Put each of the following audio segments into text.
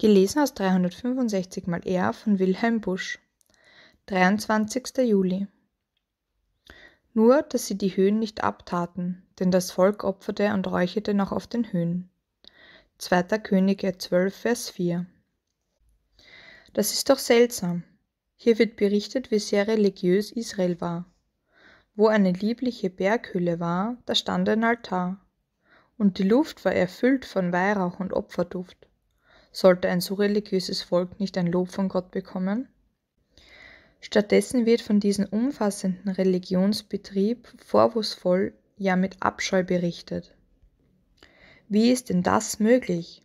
Gelesen aus 365 mal R von Wilhelm Busch. 23. Juli. Nur, dass sie die Höhen nicht abtaten, denn das Volk opferte und räucherte noch auf den Höhen. 2. Könige 12, Vers 4. Das ist doch seltsam. Hier wird berichtet, wie sehr religiös Israel war. Wo eine liebliche Berghöhle war, da stand ein Altar. Und die Luft war erfüllt von Weihrauch und Opferduft sollte ein so religiöses Volk nicht ein Lob von Gott bekommen? Stattdessen wird von diesem umfassenden Religionsbetrieb vorwurfsvoll, ja mit Abscheu berichtet. Wie ist denn das möglich?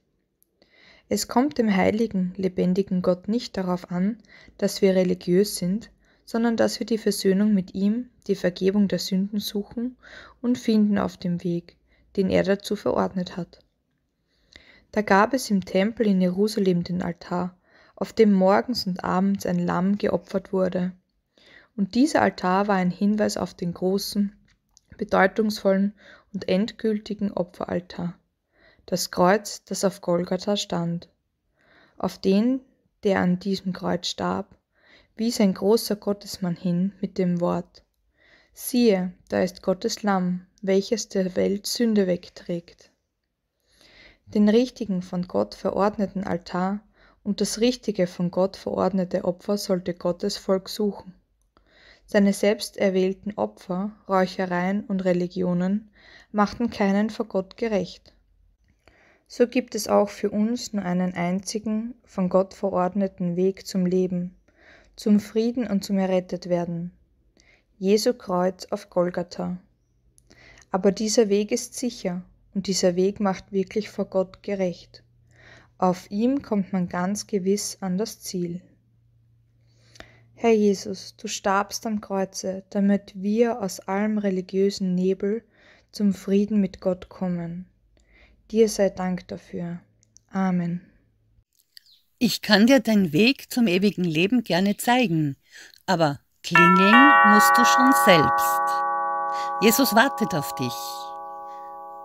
Es kommt dem heiligen, lebendigen Gott nicht darauf an, dass wir religiös sind, sondern dass wir die Versöhnung mit ihm, die Vergebung der Sünden suchen und finden auf dem Weg, den er dazu verordnet hat. Da gab es im Tempel in Jerusalem den Altar, auf dem morgens und abends ein Lamm geopfert wurde. Und dieser Altar war ein Hinweis auf den großen, bedeutungsvollen und endgültigen Opferaltar, das Kreuz, das auf Golgatha stand. Auf den, der an diesem Kreuz starb, wies ein großer Gottesmann hin mit dem Wort, siehe, da ist Gottes Lamm, welches der Welt Sünde wegträgt den richtigen von Gott verordneten Altar und das richtige von Gott verordnete Opfer sollte Gottes Volk suchen. Seine selbst erwählten Opfer, Räuchereien und Religionen machten keinen vor Gott gerecht. So gibt es auch für uns nur einen einzigen, von Gott verordneten Weg zum Leben, zum Frieden und zum Errettetwerden. Jesu Kreuz auf Golgatha. Aber dieser Weg ist sicher und dieser Weg macht wirklich vor Gott gerecht. Auf ihm kommt man ganz gewiss an das Ziel. Herr Jesus, du starbst am Kreuze, damit wir aus allem religiösen Nebel zum Frieden mit Gott kommen. Dir sei Dank dafür. Amen. Ich kann dir deinen Weg zum ewigen Leben gerne zeigen, aber klingeln musst du schon selbst. Jesus wartet auf dich.